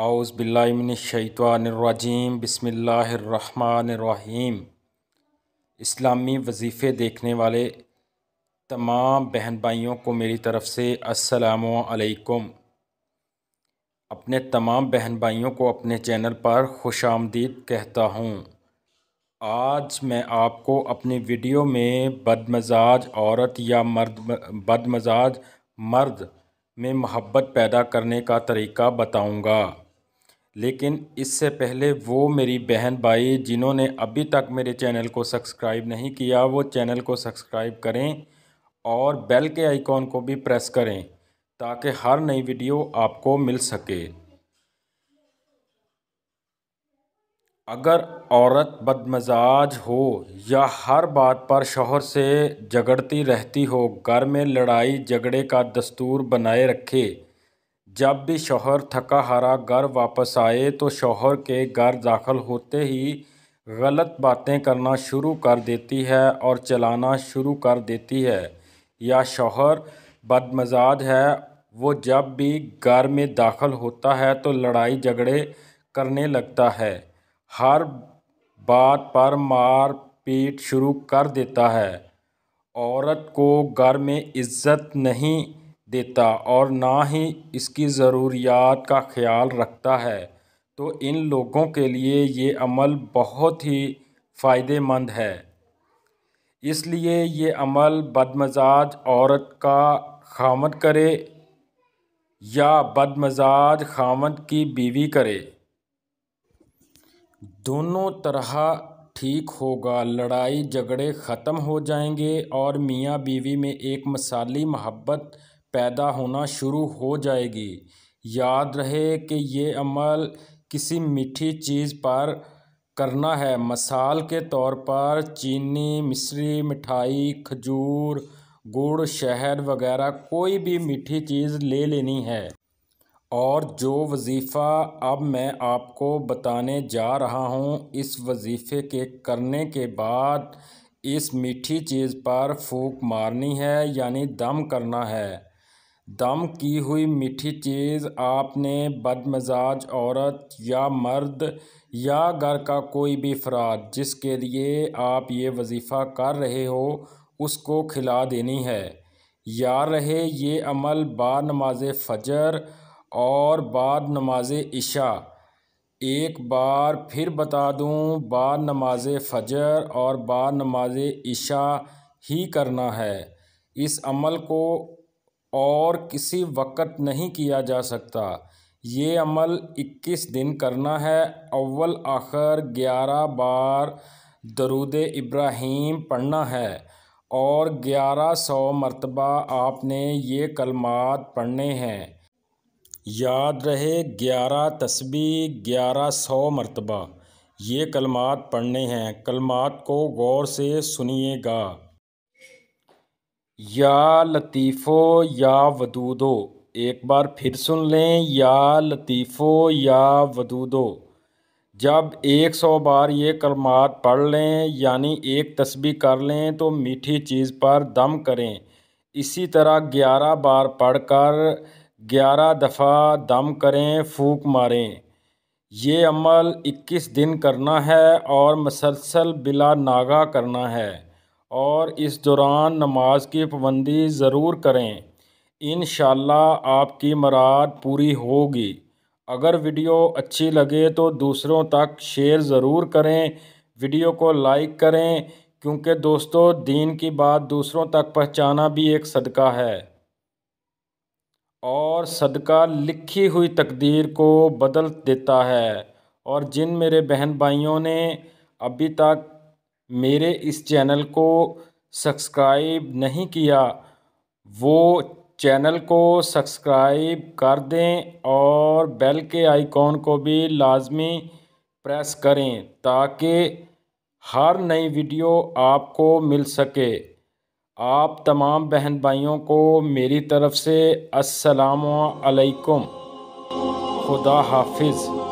आउज़बिल्लाशैतवानरजीम बसमिल्लाम इस्लामी वजीफ़े देखने वाले तमाम बहन भाइयों को मेरी तरफ़ से असलकुम अपने तमाम बहन भाइयों को अपने चैनल पर खुश आमदीद कहता हूँ आज मैं आपको अपनी वीडियो में बदमजाज औरत या मर्द बदमजाज मर्द में मोहब्बत पैदा करने का तरीका बताऊंगा। लेकिन इससे पहले वो मेरी बहन भाई जिन्होंने अभी तक मेरे चैनल को सब्सक्राइब नहीं किया वो चैनल को सब्सक्राइब करें और बेल के आइकॉन को भी प्रेस करें ताकि हर नई वीडियो आपको मिल सके अगर औरत बदमजाज हो या हर बात पर शोहर से झगड़ती रहती हो घर में लड़ाई झगड़े का दस्तूर बनाए रखे जब भी शौहर थका हारा घर वापस आए तो शौहर के घर दाखिल होते ही गलत बातें करना शुरू कर देती है और चलाना शुरू कर देती है या शौहर बदमजाज है वो जब भी घर में दाखिल होता है तो लड़ाई झगड़े करने लगता है हर बात पर मार पीट शुरू कर देता है औरत को घर में इज्जत नहीं देता और ना ही इसकी ज़रूरियात का ख्याल रखता है तो इन लोगों के लिए ये अमल बहुत ही फ़ायदेमंद है इसलिए ये अमल बदमजाज औरत का खामद करे या बदमजाज खामद की बीवी करे दोनों तरह ठीक होगा लड़ाई झगड़े ख़त्म हो जाएंगे और मियाँ बीवी में एक मसाली मोहब्बत पैदा होना शुरू हो जाएगी याद रहे कि ये अमल किसी मीठी चीज़ पर करना है मसाल के तौर पर चीनी मिश्री मिठाई खजूर गुड़ शहद वगैरह कोई भी मीठी चीज़ ले लेनी है और जो वजीफ़ा अब मैं आपको बताने जा रहा हूँ इस वजीफ़े के करने के बाद इस मीठी चीज़ पर फूक मारनी है यानी दम करना है दम की हुई मीठी चीज़ आपने बदमजाज औरत या मर्द या घर का कोई भी फराद जिसके लिए आप ये वजीफ़ा कर रहे हो उसको खिला देनी है या रहे ये अमल बाद नमाज फजर और बाद नमाज इशा एक बार फिर बता दूँ बाद नमाज फजर और बाद नमाज इशा ही करना है इस अमल को और किसी वक़्त नहीं किया जा सकता ये अमल इक्कीस दिन करना है अव्वल आखिर ग्यारह बार दरूद इब्राहिम पढ़ना है और ग्यारह सौ मरतबा आपने ये कलमात पढ़ने हैं याद रहे ग्यारह तस्बी ग्यारह सौ मरतबा ये कलमात पढ़ने हैं कलमात को गौर से सुनिएगा या लतीफ़ो या वदूदो एक बार फिर सुन लें या लतीफ़ो या वदूदो जब एक सौ बार ये कलमात पढ़ लें यानी एक तस्बी कर लें तो मीठी चीज़ पर दम करें इसी तरह ग्यारह बार पढ़कर ग्यारह दफ़ा दम करें फूक मारें ये अमल इक्कीस दिन करना है और मसलसल बिला नागा करना है और इस दौरान नमाज की पाबंदी ज़रूर करें इन आपकी मराद पूरी होगी अगर वीडियो अच्छी लगे तो दूसरों तक शेयर ज़रूर करें वीडियो को लाइक करें क्योंकि दोस्तों दीन की बात दूसरों तक पहुँचाना भी एक सदका है और सदका लिखी हुई तकदीर को बदल देता है और जिन मेरे बहन भाइयों ने अभी तक मेरे इस चैनल को सब्सक्राइब नहीं किया वो चैनल को सब्सक्राइब कर दें और बेल के आइकॉन को भी लाजमी प्रेस करें ताकि हर नई वीडियो आपको मिल सके आप तमाम बहन भाइयों को मेरी तरफ़ से अस्सलाम वालेकुम खुदा हाफिज़